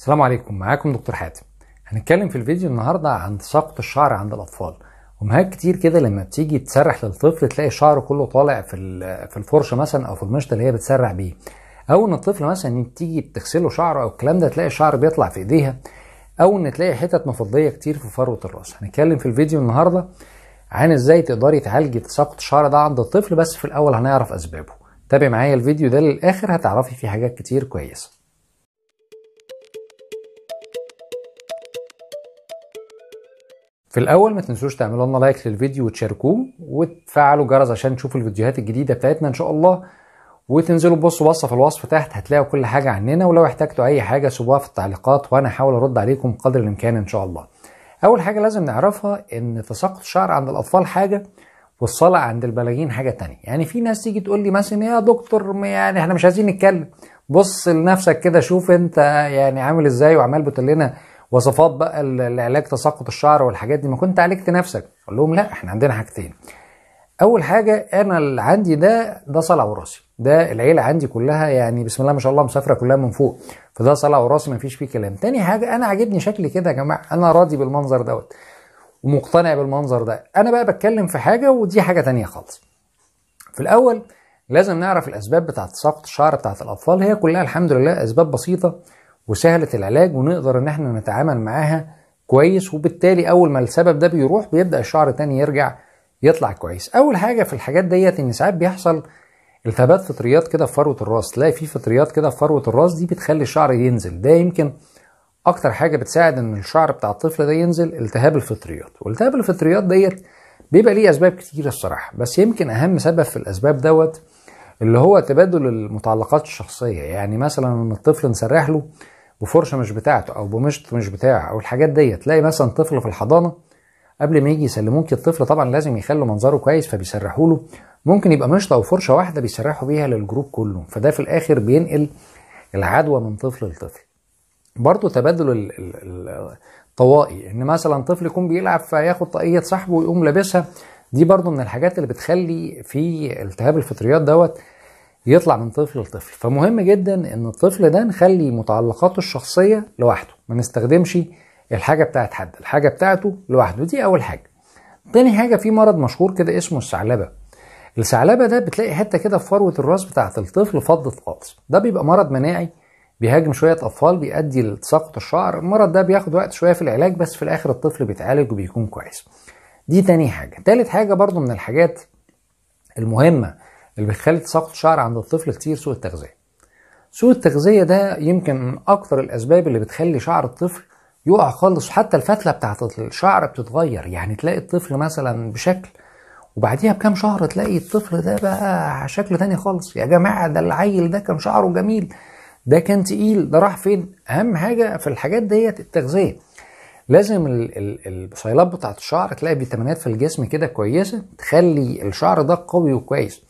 السلام عليكم معاكم دكتور حاتم هنتكلم في الفيديو النهارده عن تساقط الشعر عند الاطفال امهات كتير كده لما بتيجي تسرح للطفل تلاقي شعره كله طالع في في الفرشه مثلا او في المشط اللي هي بتسرح بيه او ان الطفل مثلا تيجي بتغسله شعره او الكلام ده تلاقي الشعر بيطلع في ايديها او ان تلاقي حتت مفضيه كتير في فروه الراس هنتكلم في الفيديو النهارده عن ازاي تقدري تعالجي تساقط الشعر ده عند الطفل بس في الاول هنعرف اسبابه تابع معايا الفيديو ده للاخر هتعرفي فيه حاجات كتير كويسه في الاول ما تنسوش تعملوا لنا لايك للفيديو وتشاركوه وتفعلوا جرس عشان تشوفوا الفيديوهات الجديده بتاعتنا ان شاء الله وتنزلوا تبصوا بصه في الوصف تحت هتلاقوا كل حاجه عننا ولو احتجتوا اي حاجه سيبوها في التعليقات وانا هحاول ارد عليكم قدر الامكان ان شاء الله اول حاجه لازم نعرفها ان تساقط الشعر عند الاطفال حاجه والصلع عند البالغين حاجه تانية يعني في ناس تيجي تقول لي مثلا يا دكتور يعني احنا مش عايزين نتكلم بص لنفسك كده شوف انت يعني عامل ازاي وعمال بتقول لنا وصفات بقى العلاج تساقط الشعر والحاجات دي ما كنت عالجت نفسك قال لهم لا احنا عندنا حاجتين اول حاجه انا اللي عندي ده ده صلع وراثي ده العيله عندي كلها يعني بسم الله ما شاء الله مسافره كلها من فوق فده صلع وراثي ما فيش فيه كلام تاني حاجه انا عاجبني شكلي كده يا جماعه انا راضي بالمنظر دوت ومقتنع بالمنظر ده انا بقى بتكلم في حاجه ودي حاجه تانية خالص في الاول لازم نعرف الاسباب بتاعه تساقط الشعر بتاعه الاطفال هي كلها الحمد لله اسباب بسيطه وسهله العلاج ونقدر ان احنا نتعامل معاها كويس وبالتالي اول ما السبب ده بيروح بيبدا الشعر تاني يرجع يطلع كويس اول حاجه في الحاجات ديت ان ساعات بيحصل التهابات فطريات كده في فروه الراس تلاقي في فطريات كده في فروه الراس دي بتخلي الشعر ينزل ده يمكن اكتر حاجه بتساعد ان الشعر بتاع الطفل ده ينزل التهاب الفطريات والتهاب الفطريات ديت بيبقى ليه اسباب كتير الصراحه بس يمكن اهم سبب في الاسباب دوت اللي هو تبادل المتعلقات الشخصيه يعني مثلا ان الطفل نسرح له بفرشه مش بتاعته او بمشط مش بتاعه او الحاجات ديت تلاقي مثلا طفل في الحضانه قبل ما يجي يسلموك الطفل طبعا لازم يخلوا منظره كويس فبيسرحوا له ممكن يبقى مشط او فرشه واحده بيسرحوا بيها للجروب كله فده في الاخر بينقل العدوى من طفل لطفل برضه تبادل الطوائي ان مثلا طفل يكون بيلعب فياخد طاقيه صاحبه ويقوم لابسها دي برضه من الحاجات اللي بتخلي في التهاب الفطريات دوت يطلع من طفل لطفل فمهم جدا ان الطفل ده نخلي متعلقاته الشخصيه لوحده ما نستخدمش الحاجه بتاعت حد الحاجه بتاعته لوحده دي اول حاجه تاني حاجه في مرض مشهور كده اسمه الثعلبه الثعلبه ده بتلاقي حته كده في فروه الراس بتاعت الطفل فضت خالص ده بيبقى مرض مناعي بيهاجم شويه اطفال بيؤدي لتساقط الشعر المرض ده بياخد وقت شويه في العلاج بس في الاخر الطفل بيتعالج وبيكون كويس دي تاني حاجه تالت حاجه برضو من الحاجات المهمه اللي بتخلي تساقط الشعر عند الطفل كتير سوء التغذية سوء التغذية ده يمكن من أكتر الأسباب اللي بتخلي شعر الطفل يقع خالص حتى الفتلة بتاعت الشعر بتتغير يعني تلاقي الطفل مثلا بشكل وبعديها بكام شهر تلاقي الطفل ده بقى شكل تاني خالص يا جماعة ده العيل ده كان شعره جميل ده كان تقيل ده راح فين أهم حاجة في الحاجات ديت التغذية لازم البصيلات بتاعت الشعر تلاقي فيتامينات في الجسم كده كويسة تخلي الشعر ده قوي وكويس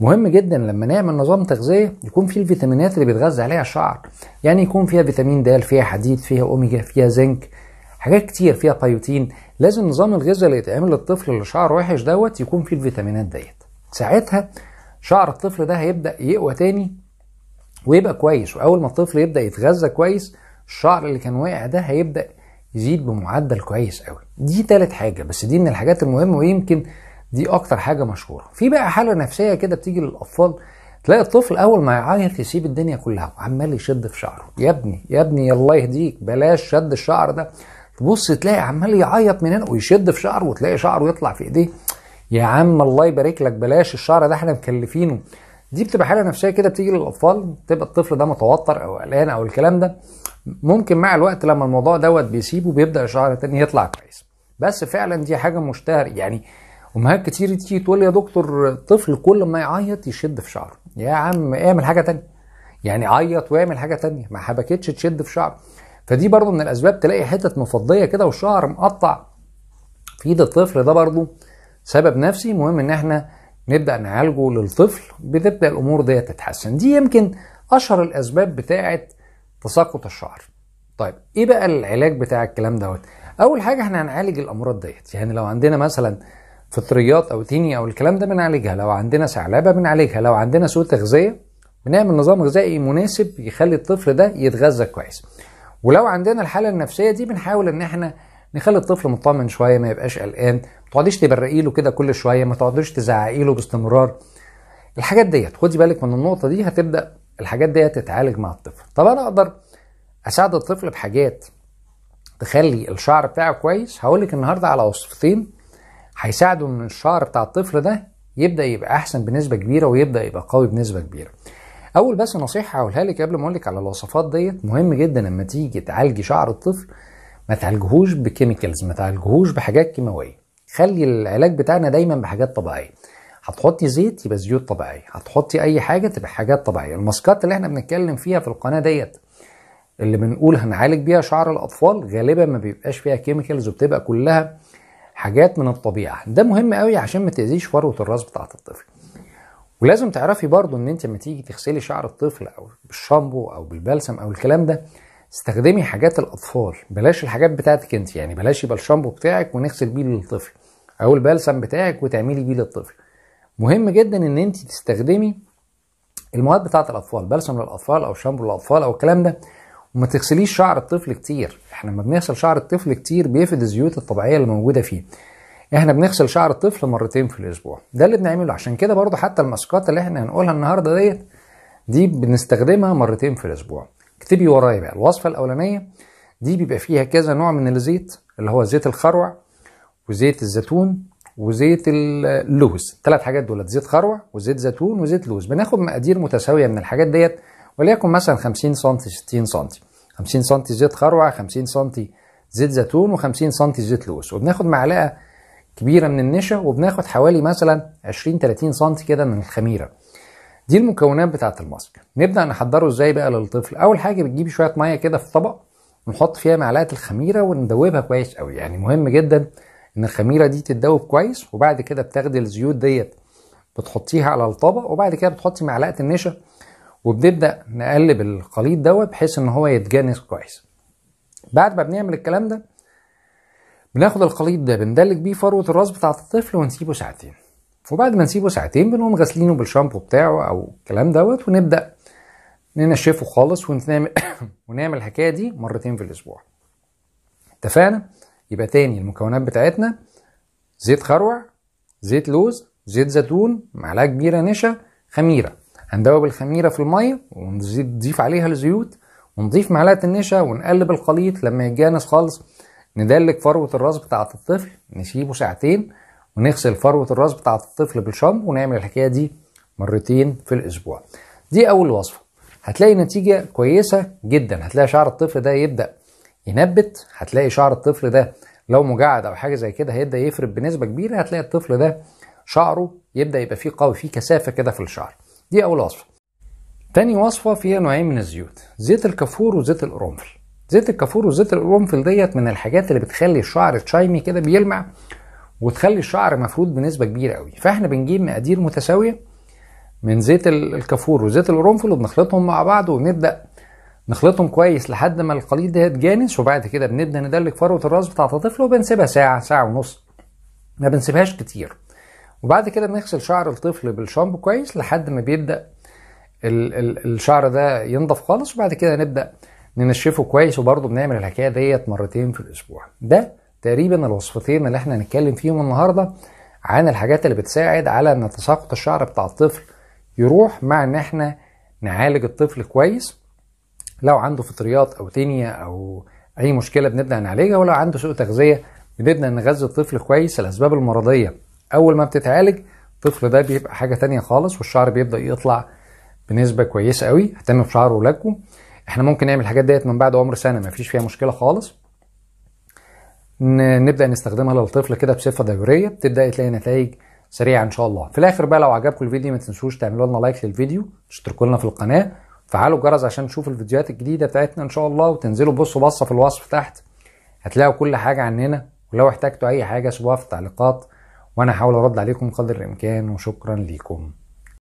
مهم جدا لما نعمل نظام تغذيه يكون فيه الفيتامينات اللي بيتغذى عليها الشعر يعني يكون فيها فيتامين د فيها حديد فيها اوميجا فيها زنك حاجات كتير فيها بايوتين لازم نظام الغذاء اللي يتعمل للطفل اللي شعره وحش دوت يكون فيه الفيتامينات ديت ساعتها شعر الطفل ده هيبدا يقوى تاني ويبقى كويس واول ما الطفل يبدا يتغذى كويس الشعر اللي كان واقع ده هيبدا يزيد بمعدل كويس قوي دي تالت حاجه بس دي من الحاجات المهمه ويمكن دي اكتر حاجه مشهوره في بقى حاله نفسيه كده بتيجي للاطفال تلاقي الطفل اول ما يعيط يسيب الدنيا كلها وعمال يشد في شعره يا ابني يا ابني الله يهديك بلاش شد الشعر ده تبص تلاقي عمال يعيط من هنا ويشد في شعره وتلاقي شعره يطلع في ايديه يا عم الله يبارك لك بلاش الشعر ده احنا مكلفينه دي بتبقى حاله نفسيه كده بتيجي للاطفال تبقى الطفل ده متوتر او قلقان او الكلام ده ممكن مع الوقت لما الموضوع دوت بيسيبه بيبدا الشعر تاني يطلع كويس بس فعلا دي حاجه مشتهر يعني امهات كتير تيجي تقول لي يا دكتور طفل كل ما يعيط يشد في شعره يا عم اعمل حاجه تانية يعني عيط واعمل حاجه تانية ما حبكتش تشد في شعره فدي برضو من الاسباب تلاقي حتت مفضيه كده والشعر مقطع في ايد الطفل ده برضو سبب نفسي مهم ان احنا نبدا نعالجه للطفل بتبدا الامور دي تتحسن دي يمكن اشهر الاسباب بتاعه تساقط الشعر طيب ايه بقى العلاج بتاع الكلام دوت اول حاجه احنا هنعالج الامراض ديت يعني لو عندنا مثلا فطريات او تيني او الكلام ده بنعالجها لو عندنا ثعلبه بنعالجها لو عندنا سوء تغذيه بنعمل نظام غذائي مناسب يخلي الطفل ده يتغذى كويس ولو عندنا الحاله النفسيه دي بنحاول ان احنا نخلي الطفل مطمن شويه ما يبقاش قلقان ما تقعديش تبرقي له كده كل شويه ما تقعديش تزعقي له باستمرار الحاجات ديت خدي بالك من النقطه دي هتبدا الحاجات ديت تتعالج مع الطفل طب انا اقدر اساعد الطفل بحاجات تخلي الشعر بتاعه كويس هقول لك النهارده على وصفتين هيساعده ان الشعر بتاع الطفل ده يبدا يبقى احسن بنسبه كبيره ويبدا يبقى قوي بنسبه كبيره اول بس نصيحه هقولها لك قبل ما اقول لك على الوصفات ديت مهم جدا لما تيجي تعالجي شعر الطفل ما تعالجهوش بكيميكلز ما تعالجهوش بحاجات كيماويه خلي العلاج بتاعنا دايما بحاجات طبيعيه هتحطي زيت يبقى زيوت طبيعيه هتحطي اي حاجه تبقى حاجات طبيعيه الماسكات اللي احنا بنتكلم فيها في القناه ديت اللي بنقول هنعالج بيها شعر الاطفال غالبا ما بيبقاش فيها كيميكلز وبتبقى كلها حاجات من الطبيعه ده مهم قوي عشان ما تاذيش فروه الراس بتاعه الطفل ولازم تعرفي برضو ان انت لما تيجي تغسلي شعر الطفل او بالشامبو او بالبلسم او الكلام ده استخدمي حاجات الاطفال بلاش الحاجات بتاعتك انت يعني بلاش يبقى الشامبو بتاعك ونغسل بيه للطفل او البلسم بتاعك وتعملي بيه للطفل مهم جدا ان انت تستخدمي المواد بتاعه الاطفال بلسم للاطفال او شامبو للاطفال او الكلام ده وما تغسليش شعر الطفل كتير احنا لما بنغسل شعر الطفل كتير بيفقد الزيوت الطبيعيه اللي موجوده فيه احنا بنغسل شعر الطفل مرتين في الاسبوع ده اللي بنعمله عشان كده برضو حتى الماسكات اللي احنا هنقولها النهارده ديت دي بنستخدمها مرتين في الاسبوع اكتبي ورايا بقى الوصفه الاولانيه دي بيبقى فيها كذا نوع من الزيت اللي هو زيت الخروع وزيت الزيتون وزيت اللوز ثلاث حاجات دولت زيت خروع وزيت زيتون وزيت لوز بناخد مقادير متساويه من الحاجات ديت وليكن مثلا 50 سم 60 سم 50 سم زيت خروع 50 سم زيت زيتون و50 سم زيت لوز وبناخد معلقه كبيره من النشا وبناخد حوالي مثلا 20 30 سم كده من الخميره دي المكونات بتاعه الماسك نبدا نحضره ازاي بقى للطفل اول حاجه بتجيبي شويه ميه كده في طبق ونحط فيها معلقه الخميره وندوبها كويس قوي يعني مهم جدا ان الخميره دي تتدوب كويس وبعد كده بتاخدي الزيوت ديت بتحطيها على الطبق وبعد كده بتحطي معلقه النشا وبنبدا نقلب الخليط دوت بحيث ان هو يتجانس كويس بعد ما بنعمل الكلام ده بناخد الخليط ده بندلك بيه فروه الراس بتاعه الطفل ونسيبه ساعتين وبعد ما نسيبه ساعتين بنقوم غاسلينه بالشامبو بتاعه او الكلام دوت ونبدا ننشفه خالص ونعمل ونعمل الحكايه دي مرتين في الاسبوع اتفقنا يبقى تاني المكونات بتاعتنا زيت خروع زيت لوز زيت زيتون معلقه كبيره نشا خميره هندوب الخميرة في المية ونضيف عليها الزيوت ونضيف معلقة النشا ونقلب الخليط لما يتجانس خالص ندلك فروة الراس بتاعة الطفل نسيبه ساعتين ونغسل فروة الراس بتاعة الطفل بالشام ونعمل الحكاية دي مرتين في الأسبوع دي أول وصفة هتلاقي نتيجة كويسة جدا هتلاقي شعر الطفل ده يبدأ ينبت هتلاقي شعر الطفل ده لو مجعد أو حاجة زي كده هيبدأ يفرد بنسبة كبيرة هتلاقي الطفل ده شعره يبدأ يبقى فيه قوي فيه كثافة كده في الشعر دي أول وصفة تاني وصفة فيها نوعين من الزيوت زيت الكافور وزيت القرنفل زيت الكافور وزيت القرنفل ديت من الحاجات اللي بتخلي الشعر تشايمي كده بيلمع وتخلي الشعر مفروض بنسبة كبيرة قوي فاحنا بنجيب مقادير متساوية من زيت الكافور وزيت القرنفل وبنخلطهم مع بعض ونبدأ نخلطهم كويس لحد ما القليل ده يتجانس وبعد كده بنبدأ ندلك فروة الراس بتاعت الطفل وبنسيبها ساعة ساعة ونص ما بنسيبهاش كتير وبعد كده بنغسل شعر الطفل بالشامبو كويس لحد ما بيبدا ال ال الشعر ده ينضف خالص وبعد كده نبدا ننشفه كويس وبرضه بنعمل الحكايه ديت مرتين في الاسبوع ده تقريبا الوصفتين اللي احنا هنتكلم فيهم النهارده عن الحاجات اللي بتساعد على ان تساقط الشعر بتاع الطفل يروح مع ان احنا نعالج الطفل كويس لو عنده فطريات او تينيا او اي مشكله بنبدا نعالجها ولو عنده سوء تغذيه بنبدا نغذي الطفل كويس الاسباب المرضيه اول ما بتتعالج الطفل ده بيبقى حاجه تانية خالص والشعر بيبدا يطلع بنسبه كويسه قوي اهتموا بشعر ولادكم احنا ممكن نعمل الحاجات ديت من بعد عمر سنه مفيش فيها مشكله خالص نبدا نستخدمها للطفل كده بصفه دوريه بتبدا تلاقي نتائج سريعه ان شاء الله في الاخر بقى لو عجبكم الفيديو ما تنسوش تعملوا لنا لايك للفيديو تشتركوا لنا في القناه فعلوا الجرس عشان تشوفوا الفيديوهات الجديده بتاعتنا ان شاء الله وتنزلوا بصوا بصه في الوصف تحت هتلاقوا كل حاجه عننا ولو احتجتوا اي حاجه سيبوها في التعليقات وانا هحاول ارد عليكم قدر الامكان وشكرا ليكم